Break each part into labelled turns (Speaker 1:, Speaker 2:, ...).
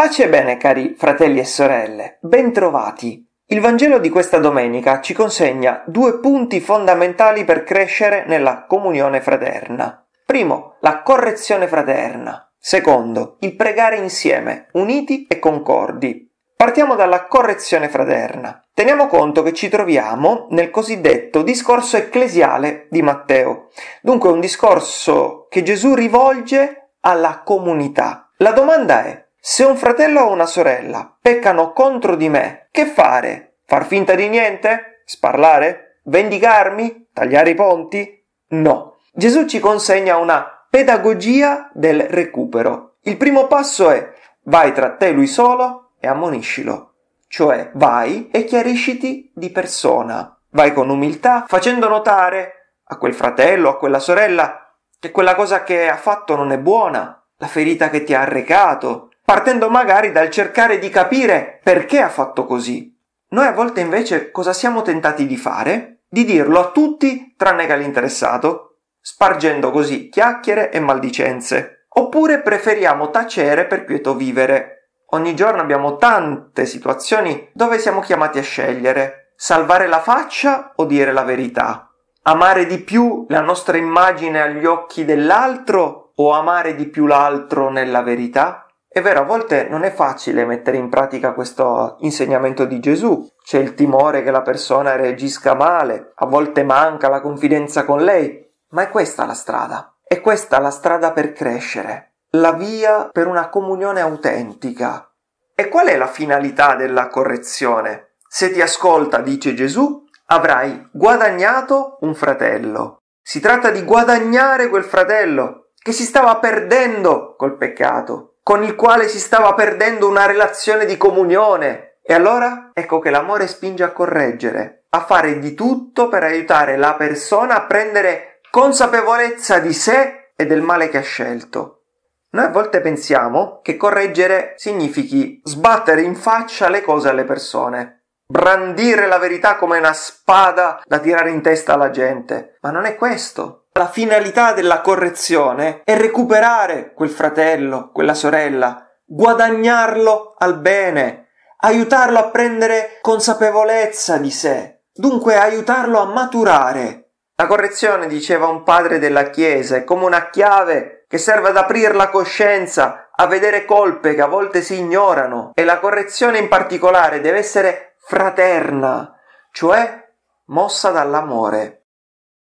Speaker 1: Pace e bene cari fratelli e sorelle, bentrovati. Il Vangelo di questa domenica ci consegna due punti fondamentali per crescere nella comunione fraterna. Primo, la correzione fraterna. Secondo, il pregare insieme, uniti e concordi. Partiamo dalla correzione fraterna. Teniamo conto che ci troviamo nel cosiddetto discorso ecclesiale di Matteo, dunque un discorso che Gesù rivolge alla comunità. La domanda è, se un fratello o una sorella peccano contro di me, che fare? Far finta di niente? Sparlare? Vendicarmi? Tagliare i ponti? No. Gesù ci consegna una pedagogia del recupero. Il primo passo è vai tra te e lui solo e ammoniscilo. Cioè vai e chiarisciti di persona. Vai con umiltà facendo notare a quel fratello, a quella sorella, che quella cosa che ha fatto non è buona, la ferita che ti ha arrecato, partendo magari dal cercare di capire perché ha fatto così. Noi a volte invece cosa siamo tentati di fare? Di dirlo a tutti tranne che all'interessato, spargendo così chiacchiere e maldicenze. Oppure preferiamo tacere per quieto vivere. Ogni giorno abbiamo tante situazioni dove siamo chiamati a scegliere, salvare la faccia o dire la verità, amare di più la nostra immagine agli occhi dell'altro o amare di più l'altro nella verità? È vero, a volte non è facile mettere in pratica questo insegnamento di Gesù. C'è il timore che la persona reagisca male, a volte manca la confidenza con lei, ma è questa la strada. È questa la strada per crescere, la via per una comunione autentica. E qual è la finalità della correzione? Se ti ascolta, dice Gesù, avrai guadagnato un fratello. Si tratta di guadagnare quel fratello che si stava perdendo col peccato con il quale si stava perdendo una relazione di comunione. E allora ecco che l'amore spinge a correggere, a fare di tutto per aiutare la persona a prendere consapevolezza di sé e del male che ha scelto. Noi a volte pensiamo che correggere significhi sbattere in faccia le cose alle persone, brandire la verità come una spada da tirare in testa alla gente, ma non è questo. La finalità della correzione è recuperare quel fratello, quella sorella, guadagnarlo al bene, aiutarlo a prendere consapevolezza di sé, dunque aiutarlo a maturare. La correzione, diceva un padre della Chiesa, è come una chiave che serve ad aprire la coscienza, a vedere colpe che a volte si ignorano e la correzione in particolare deve essere fraterna, cioè mossa dall'amore.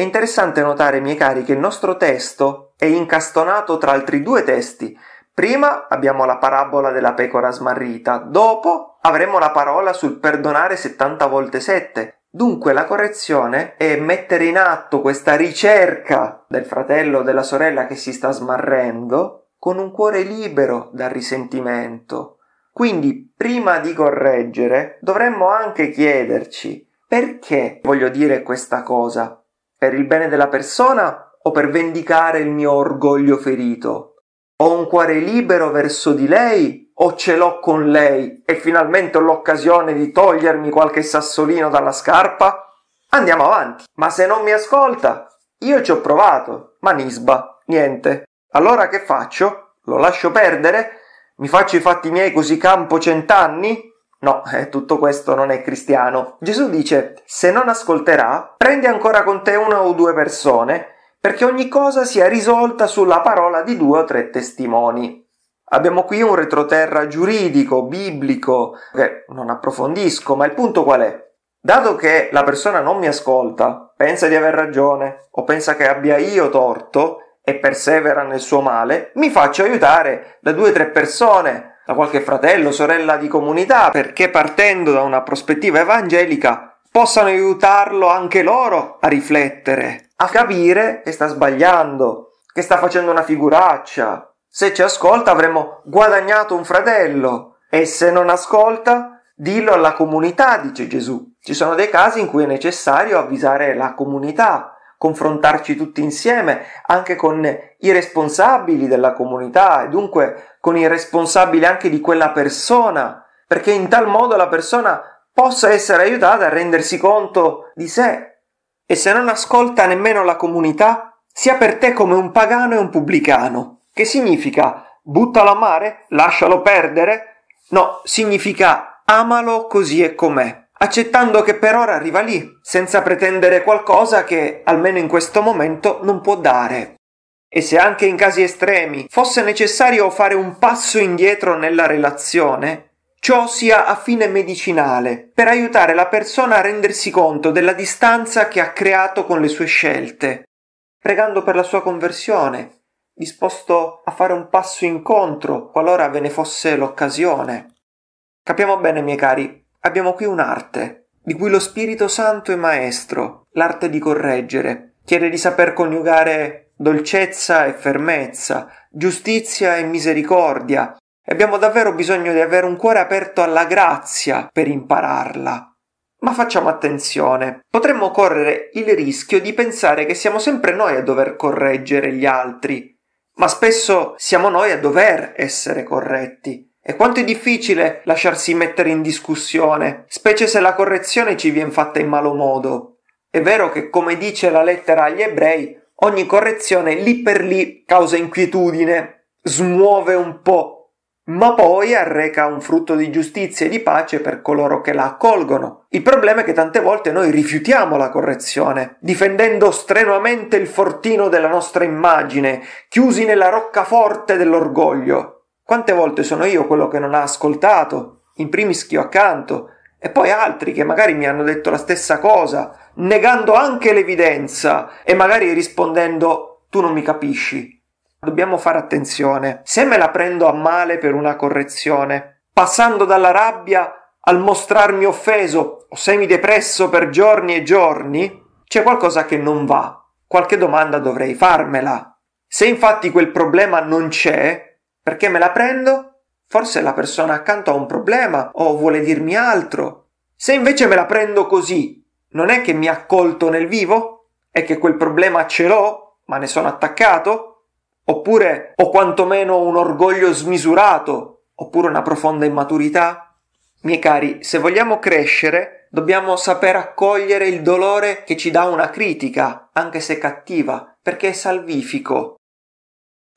Speaker 1: È interessante notare, miei cari, che il nostro testo è incastonato tra altri due testi. Prima abbiamo la parabola della pecora smarrita, dopo avremo la parola sul perdonare 70 volte 7. Dunque la correzione è mettere in atto questa ricerca del fratello o della sorella che si sta smarrendo con un cuore libero dal risentimento. Quindi prima di correggere dovremmo anche chiederci perché voglio dire questa cosa, per il bene della persona o per vendicare il mio orgoglio ferito? Ho un cuore libero verso di lei o ce l'ho con lei e finalmente ho l'occasione di togliermi qualche sassolino dalla scarpa? Andiamo avanti. Ma se non mi ascolta? Io ci ho provato, ma nisba, niente. Allora che faccio? Lo lascio perdere? Mi faccio i fatti miei così campo cent'anni? No, eh, tutto questo non è cristiano. Gesù dice, se non ascolterà, prendi ancora con te una o due persone, perché ogni cosa sia risolta sulla parola di due o tre testimoni. Abbiamo qui un retroterra giuridico, biblico, che non approfondisco, ma il punto qual è? Dato che la persona non mi ascolta, pensa di aver ragione o pensa che abbia io torto e persevera nel suo male, mi faccio aiutare da due o tre persone da qualche fratello, sorella di comunità, perché partendo da una prospettiva evangelica possano aiutarlo anche loro a riflettere, a capire che sta sbagliando, che sta facendo una figuraccia. Se ci ascolta avremo guadagnato un fratello e se non ascolta, dillo alla comunità, dice Gesù. Ci sono dei casi in cui è necessario avvisare la comunità confrontarci tutti insieme anche con i responsabili della comunità e dunque con i responsabili anche di quella persona, perché in tal modo la persona possa essere aiutata a rendersi conto di sé. E se non ascolta nemmeno la comunità, sia per te come un pagano e un pubblicano, che significa buttalo a mare, lascialo perdere, no, significa amalo così e com'è accettando che per ora arriva lì, senza pretendere qualcosa che, almeno in questo momento, non può dare. E se anche in casi estremi fosse necessario fare un passo indietro nella relazione, ciò sia a fine medicinale, per aiutare la persona a rendersi conto della distanza che ha creato con le sue scelte, pregando per la sua conversione, disposto a fare un passo incontro qualora ve ne fosse l'occasione. Capiamo bene, miei cari, Abbiamo qui un'arte, di cui lo Spirito Santo è maestro, l'arte di correggere. Chiede di saper coniugare dolcezza e fermezza, giustizia e misericordia. E abbiamo davvero bisogno di avere un cuore aperto alla grazia per impararla. Ma facciamo attenzione, potremmo correre il rischio di pensare che siamo sempre noi a dover correggere gli altri, ma spesso siamo noi a dover essere corretti. E quanto è difficile lasciarsi mettere in discussione, specie se la correzione ci viene fatta in malo modo. È vero che, come dice la lettera agli ebrei, ogni correzione lì per lì causa inquietudine, smuove un po', ma poi arreca un frutto di giustizia e di pace per coloro che la accolgono. Il problema è che tante volte noi rifiutiamo la correzione, difendendo strenuamente il fortino della nostra immagine, chiusi nella roccaforte dell'orgoglio. Quante volte sono io quello che non ha ascoltato, in primis chi ho accanto, e poi altri che magari mi hanno detto la stessa cosa, negando anche l'evidenza e magari rispondendo tu non mi capisci. Dobbiamo fare attenzione. Se me la prendo a male per una correzione, passando dalla rabbia al mostrarmi offeso o semidepresso per giorni e giorni, c'è qualcosa che non va. Qualche domanda dovrei farmela. Se infatti quel problema non c'è, perché me la prendo? Forse la persona accanto ha un problema o vuole dirmi altro. Se invece me la prendo così, non è che mi ha colto nel vivo? È che quel problema ce l'ho, ma ne sono attaccato? Oppure ho quantomeno un orgoglio smisurato? Oppure una profonda immaturità? Miei cari, se vogliamo crescere, dobbiamo saper accogliere il dolore che ci dà una critica, anche se cattiva, perché è salvifico.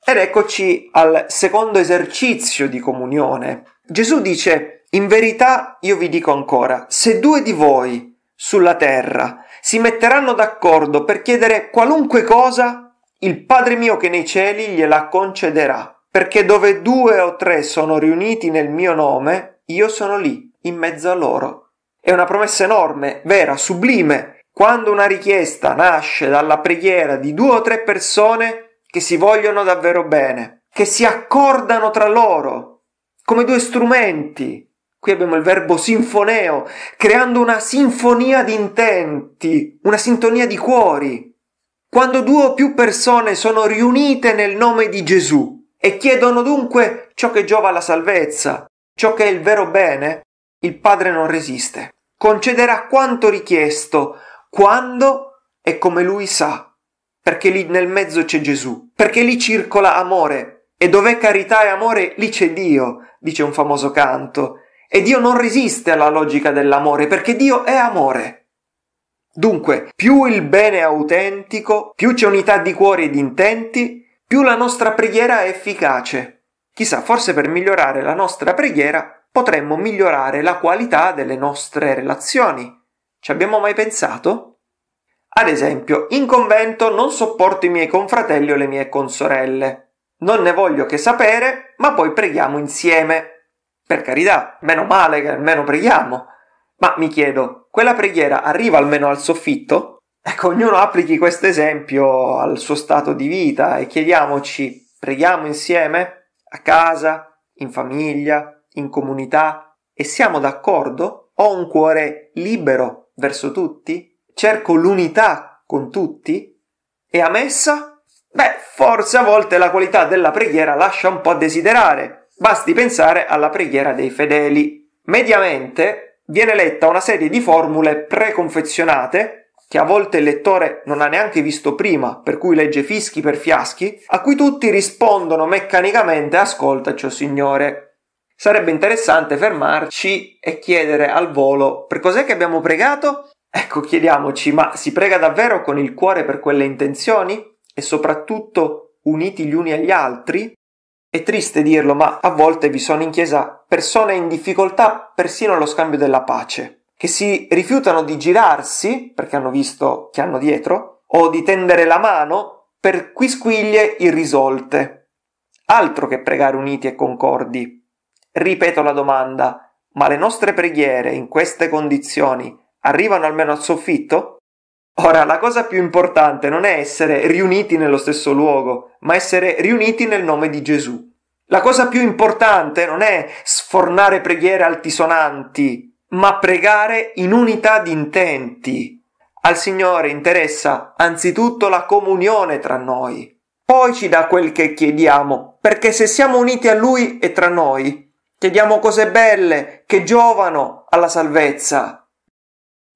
Speaker 1: Ed eccoci al secondo esercizio di comunione. Gesù dice, in verità io vi dico ancora, se due di voi sulla terra si metteranno d'accordo per chiedere qualunque cosa, il Padre mio che nei cieli gliela concederà. Perché dove due o tre sono riuniti nel mio nome, io sono lì, in mezzo a loro. È una promessa enorme, vera, sublime. Quando una richiesta nasce dalla preghiera di due o tre persone, che si vogliono davvero bene, che si accordano tra loro come due strumenti. Qui abbiamo il verbo sinfoneo, creando una sinfonia di intenti, una sintonia di cuori. Quando due o più persone sono riunite nel nome di Gesù e chiedono dunque ciò che giova alla salvezza, ciò che è il vero bene, il Padre non resiste. Concederà quanto richiesto, quando e come lui sa perché lì nel mezzo c'è Gesù, perché lì circola amore e dov'è carità e amore lì c'è Dio, dice un famoso canto, e Dio non resiste alla logica dell'amore perché Dio è amore. Dunque, più il bene è autentico, più c'è unità di cuore e di intenti, più la nostra preghiera è efficace. Chissà, forse per migliorare la nostra preghiera potremmo migliorare la qualità delle nostre relazioni. Ci abbiamo mai pensato? Ad esempio, in convento non sopporto i miei confratelli o le mie consorelle. Non ne voglio che sapere, ma poi preghiamo insieme. Per carità, meno male che almeno preghiamo. Ma mi chiedo, quella preghiera arriva almeno al soffitto? Ecco, ognuno applichi questo esempio al suo stato di vita e chiediamoci, preghiamo insieme? A casa? In famiglia? In comunità? E siamo d'accordo? Ho un cuore libero verso tutti? cerco l'unità con tutti e a messa? Beh, forse a volte la qualità della preghiera lascia un po' a desiderare. Basti pensare alla preghiera dei fedeli. Mediamente viene letta una serie di formule preconfezionate che a volte il lettore non ha neanche visto prima, per cui legge fischi per fiaschi, a cui tutti rispondono meccanicamente ascoltaci, o Signore. Sarebbe interessante fermarci e chiedere al volo per cos'è che abbiamo pregato Ecco, chiediamoci, ma si prega davvero con il cuore per quelle intenzioni? E soprattutto uniti gli uni agli altri? È triste dirlo, ma a volte vi sono in chiesa persone in difficoltà persino allo scambio della pace, che si rifiutano di girarsi perché hanno visto chi hanno dietro, o di tendere la mano per quisquiglie irrisolte. Altro che pregare uniti e concordi. Ripeto la domanda, ma le nostre preghiere in queste condizioni arrivano almeno al soffitto? Ora, la cosa più importante non è essere riuniti nello stesso luogo, ma essere riuniti nel nome di Gesù. La cosa più importante non è sfornare preghiere altisonanti, ma pregare in unità di intenti. Al Signore interessa anzitutto la comunione tra noi, poi ci dà quel che chiediamo, perché se siamo uniti a Lui e tra noi, chiediamo cose belle che giovano alla salvezza.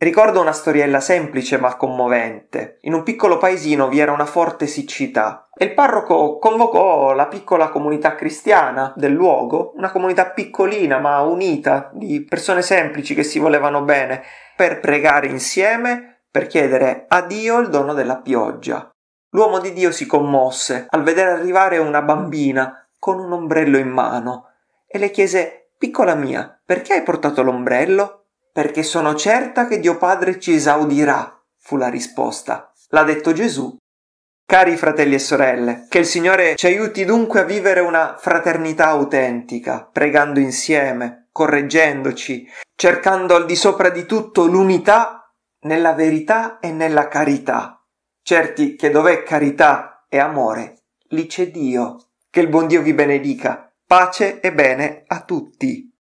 Speaker 1: Ricordo una storiella semplice ma commovente. In un piccolo paesino vi era una forte siccità e il parroco convocò la piccola comunità cristiana del luogo, una comunità piccolina ma unita di persone semplici che si volevano bene, per pregare insieme, per chiedere a Dio il dono della pioggia. L'uomo di Dio si commosse al vedere arrivare una bambina con un ombrello in mano e le chiese Piccola mia, perché hai portato l'ombrello? Perché sono certa che Dio Padre ci esaudirà, fu la risposta. L'ha detto Gesù. Cari fratelli e sorelle, che il Signore ci aiuti dunque a vivere una fraternità autentica, pregando insieme, correggendoci, cercando al di sopra di tutto l'unità nella verità e nella carità. Certi che dov'è carità e amore, lì c'è Dio. Che il buon Dio vi benedica. Pace e bene a tutti.